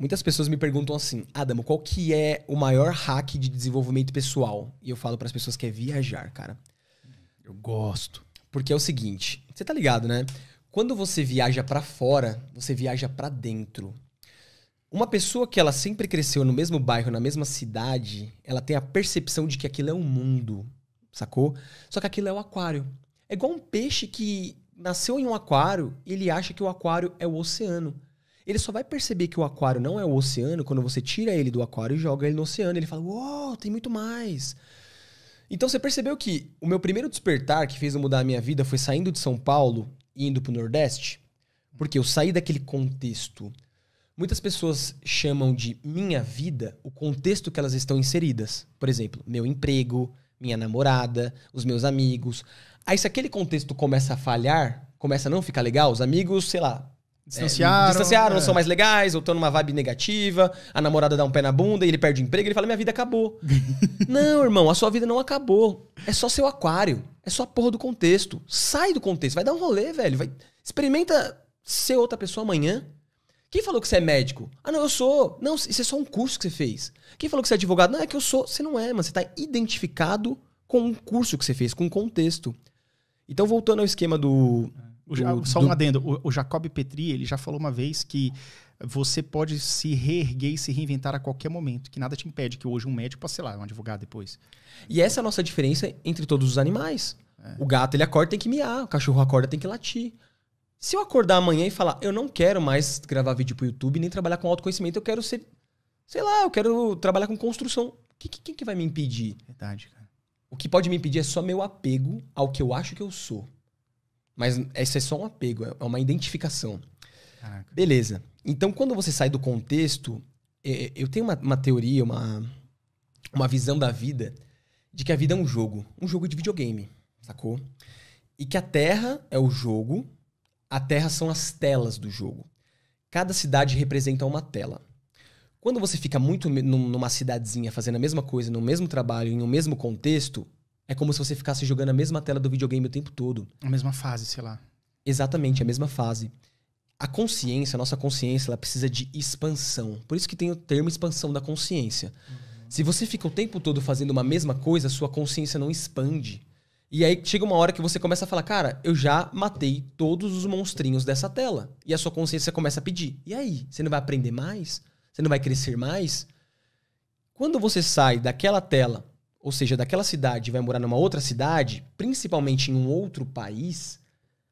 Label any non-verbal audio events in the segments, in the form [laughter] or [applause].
Muitas pessoas me perguntam assim, Adamo, qual que é o maior hack de desenvolvimento pessoal? E eu falo para as pessoas que é viajar, cara. Eu gosto. Porque é o seguinte, você tá ligado, né? Quando você viaja para fora, você viaja para dentro. Uma pessoa que ela sempre cresceu no mesmo bairro, na mesma cidade, ela tem a percepção de que aquilo é um mundo, sacou? Só que aquilo é o aquário. É igual um peixe que nasceu em um aquário e ele acha que o aquário é o oceano. Ele só vai perceber que o aquário não é o oceano quando você tira ele do aquário e joga ele no oceano. Ele fala: Uou, tem muito mais. Então você percebeu que o meu primeiro despertar que fez eu mudar a minha vida foi saindo de São Paulo e indo pro Nordeste? Porque eu saí daquele contexto. Muitas pessoas chamam de minha vida o contexto que elas estão inseridas. Por exemplo, meu emprego, minha namorada, os meus amigos. Aí se aquele contexto começa a falhar, começa a não ficar legal, os amigos, sei lá, Distanciaram. É, distanciaram, é. não são é. mais legais, ou estão numa vibe negativa, a namorada dá um pé na bunda e ele perde emprego, ele fala: minha vida acabou. [laughs] não, irmão, a sua vida não acabou. É só seu aquário. É só a porra do contexto. Sai do contexto, vai dar um rolê, velho. Vai, experimenta ser outra pessoa amanhã. Quem falou que você é médico? Ah, não, eu sou. Não, isso é só um curso que você fez. Quem falou que você é advogado? Não, é que eu sou. Você não é, mano. Você tá identificado com um curso que você fez, com um contexto. Então, voltando ao esquema do. É. O, só um do... adendo. O, o Jacob Petri, ele já falou uma vez que você pode se reerguer e se reinventar a qualquer momento, que nada te impede, que hoje um médico possa, sei lá, um advogado depois. E essa é a nossa diferença entre todos os animais. É. O gato, ele acorda, tem que miar. O cachorro acorda, tem que latir. Se eu acordar amanhã e falar, eu não quero mais gravar vídeo pro YouTube, nem trabalhar com autoconhecimento, eu quero ser, sei lá, eu quero trabalhar com construção. O que, que vai me impedir? Verdade, cara. O que pode me impedir é só meu apego ao que eu acho que eu sou. Mas isso é só um apego, é uma identificação. Caraca. Beleza. Então, quando você sai do contexto, é, é, eu tenho uma, uma, teoria, uma, uma visão da vida, de que a vida é um jogo. Um jogo de videogame, sacou? E que a Terra é o jogo, a Terra são as telas do jogo. Cada cidade representa uma tela. Quando você fica muito numa cidadezinha fazendo a mesma coisa, no mesmo trabalho, em um mesmo contexto, é como se você ficasse jogando a mesma tela do videogame o tempo todo. A mesma fase, sei lá. Exatamente, a mesma fase. A consciência, a nossa consciência, ela precisa de expansão. Por isso que tem o termo expansão da consciência. Uhum. Se você fica o tempo todo fazendo uma mesma coisa, sua consciência não expande. E aí chega uma hora que você começa a falar, cara, eu já matei todos os monstrinhos dessa tela. E a sua consciência começa a pedir. E aí? Você não vai aprender mais? Você não vai crescer mais? Quando você sai daquela tela ou seja, daquela cidade vai morar numa outra cidade, principalmente em um outro país,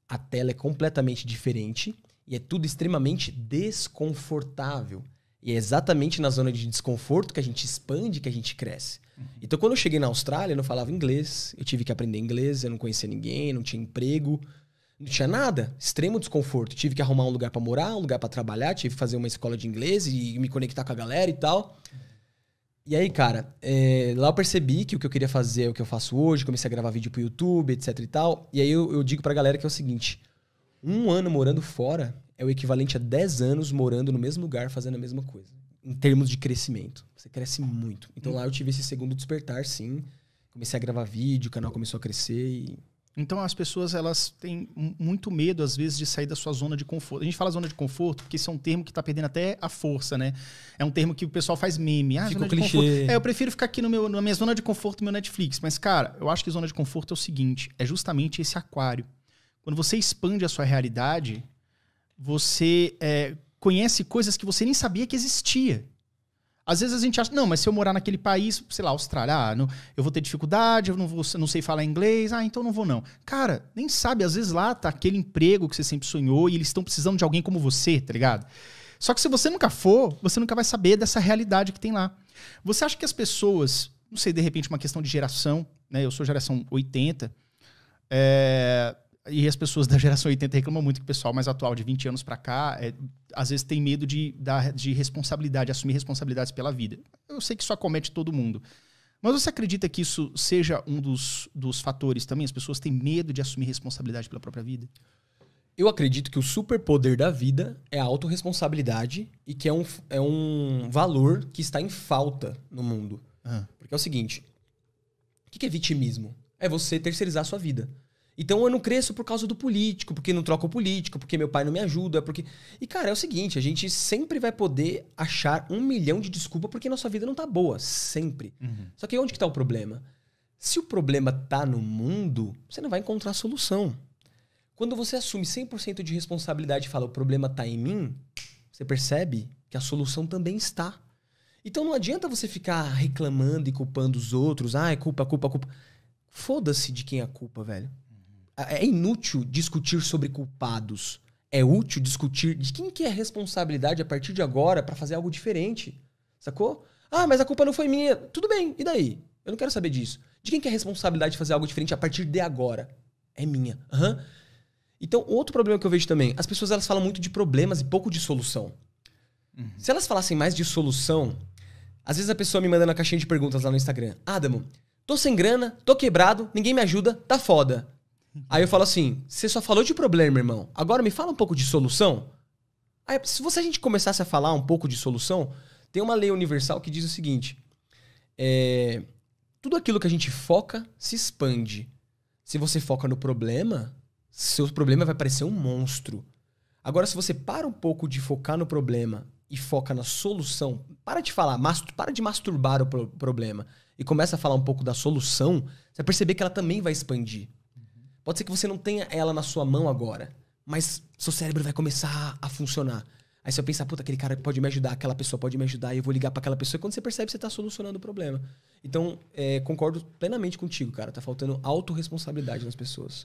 a tela é completamente diferente e é tudo extremamente desconfortável. E é exatamente na zona de desconforto que a gente expande, que a gente cresce. Uhum. Então, quando eu cheguei na Austrália, eu não falava inglês, eu tive que aprender inglês, eu não conhecia ninguém, não tinha emprego, não tinha nada. Extremo desconforto. Tive que arrumar um lugar para morar, um lugar para trabalhar, tive que fazer uma escola de inglês e me conectar com a galera e tal. Uhum. E aí, cara, é, lá eu percebi que o que eu queria fazer é o que eu faço hoje, comecei a gravar vídeo pro YouTube, etc e tal. E aí eu, eu digo pra galera que é o seguinte: um ano morando fora é o equivalente a 10 anos morando no mesmo lugar, fazendo a mesma coisa. Em termos de crescimento. Você cresce muito. Então lá eu tive esse segundo despertar, sim. Comecei a gravar vídeo, o canal começou a crescer e então as pessoas elas têm muito medo às vezes de sair da sua zona de conforto. A gente fala zona de conforto porque isso é um termo que está perdendo até a força, né? É um termo que o pessoal faz meme. Ah, Fica zona clichê. de conforto. É, eu prefiro ficar aqui no meu, na minha zona de conforto, no meu Netflix. Mas cara, eu acho que zona de conforto é o seguinte, é justamente esse aquário. Quando você expande a sua realidade, você é, conhece coisas que você nem sabia que existia. Às vezes a gente acha, não, mas se eu morar naquele país, sei lá, Austrália, ah, não, eu vou ter dificuldade, eu não, vou, não sei falar inglês, ah, então não vou não. Cara, nem sabe, às vezes lá tá aquele emprego que você sempre sonhou e eles estão precisando de alguém como você, tá ligado? Só que se você nunca for, você nunca vai saber dessa realidade que tem lá. Você acha que as pessoas, não sei, de repente uma questão de geração, né? Eu sou geração 80, é eh, e as pessoas da geração 80 reclamam muito que o pessoal mais atual, de 20 anos para cá, é, às vezes tem medo de, de responsabilidade, assumir responsabilidades pela vida. Eu sei que isso acomete todo mundo. Mas você acredita que isso seja um dos, dos fatores também? As pessoas têm medo de assumir responsabilidade pela própria vida? Eu acredito que o superpoder da vida é a autorresponsabilidade e que é um, é um valor que está em falta no mundo. Ah. Porque é o seguinte: o que é vitimismo? É você terceirizar a sua vida. Então eu não cresço por causa do político, porque não troco o político, porque meu pai não me ajuda, é porque. E, cara, é o seguinte, a gente sempre vai poder achar um milhão de desculpa porque nossa vida não tá boa. Sempre. Uhum. Só que onde que tá o problema? Se o problema tá no mundo, você não vai encontrar solução. Quando você assume 100% de responsabilidade e fala o problema tá em mim, você percebe que a solução também está. Então não adianta você ficar reclamando e culpando os outros. Ah, é culpa, culpa, culpa. Foda-se de quem é a culpa, velho é inútil discutir sobre culpados. É útil discutir de quem que é a responsabilidade a partir de agora para fazer algo diferente. Sacou? Ah, mas a culpa não foi minha. Tudo bem, e daí? Eu não quero saber disso. De quem que é a responsabilidade de fazer algo diferente a partir de agora? É minha. Uhum. Então, outro problema que eu vejo também, as pessoas elas falam muito de problemas e pouco de solução. Uhum. Se elas falassem mais de solução, às vezes a pessoa me manda na caixinha de perguntas lá no Instagram: Adamo, tô sem grana, tô quebrado, ninguém me ajuda, tá foda. Aí eu falo assim: você só falou de problema, irmão. Agora me fala um pouco de solução. Aí, se você a gente começasse a falar um pouco de solução, tem uma lei universal que diz o seguinte: é, tudo aquilo que a gente foca se expande. Se você foca no problema, seu problema vai parecer um monstro. Agora, se você para um pouco de focar no problema e foca na solução, para de falar, para de masturbar o pro problema e começa a falar um pouco da solução, você vai perceber que ela também vai expandir. Pode ser que você não tenha ela na sua mão agora, mas seu cérebro vai começar a funcionar. Aí você vai pensar, puta, aquele cara pode me ajudar, aquela pessoa pode me ajudar, e eu vou ligar para aquela pessoa. E quando você percebe, você tá solucionando o problema. Então, é, concordo plenamente contigo, cara. Tá faltando autorresponsabilidade nas pessoas.